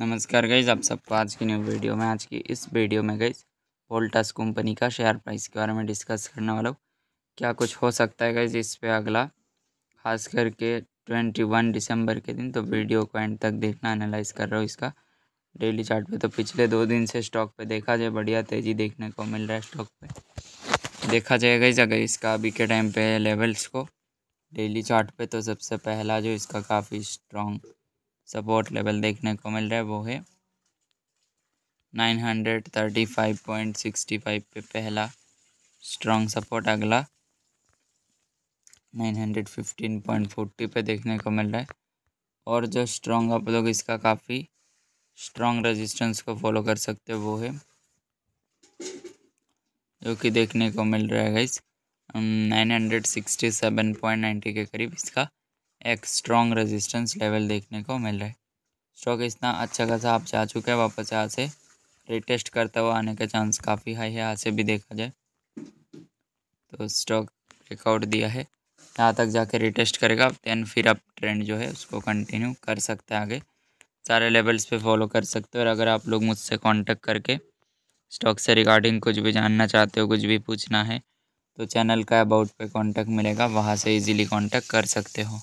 नमस्कार गईज आप सबको आज की न्यू वीडियो में आज की इस वीडियो में गईज वोल्टास कंपनी का शेयर प्राइस के बारे में डिस्कस करने वाला हूँ क्या कुछ हो सकता है गईज इस पर अगला खास करके ट्वेंटी वन दिसंबर के दिन तो वीडियो को एंड तक देखना एनालाइज कर रहा हूँ इसका डेली चार्ट पे तो पिछले दो दिन से स्टॉक पर देखा जाए बढ़िया तेज़ी देखने को मिल रहा है स्टॉक पर देखा जाए गई अगर इसका अभी के टाइम पे लेवल्स को डेली चार्ट पे तो सबसे पहला जो इसका काफ़ी स्ट्रॉन्ग सपोर्ट लेवल देखने को मिल रहा है वो है nine hundred thirty five point sixty five पे पहला स्ट्रॉन्ग सपोर्ट अगला nine hundred fifteen point forty पे देखने को मिल रहा है और जो स्ट्रॉन्ग आप लोग इसका काफ़ी स्ट्रॉन्ग रेजिस्टेंस को फॉलो कर सकते हो वो है जो कि देखने को मिल रहा है guys nine hundred sixty seven point ninety के करीब इसका एक स्ट्रॉन्ग रेजिस्टेंस लेवल देखने को मिल रहा है स्टॉक इतना अच्छा खासा आप जा चुके हैं वापस यहाँ से रिटेस्ट करता हुआ आने का चांस काफ़ी हाई है यहाँ से भी देखा जाए तो स्टॉक ब्रेकआउट दिया है यहाँ तक जाके रिटेस्ट करेगा दैन फिर आप ट्रेंड जो है उसको कंटिन्यू कर सकते हैं आगे सारे लेवल्स पे फॉलो कर सकते हो और अगर आप लोग मुझसे कांटेक्ट करके स्टॉक से रिगार्डिंग कुछ भी जानना चाहते हो कुछ भी पूछना है तो चैनल का अबाउट पे कांटेक्ट मिलेगा वहाँ से इजीली कांटेक्ट कर सकते हो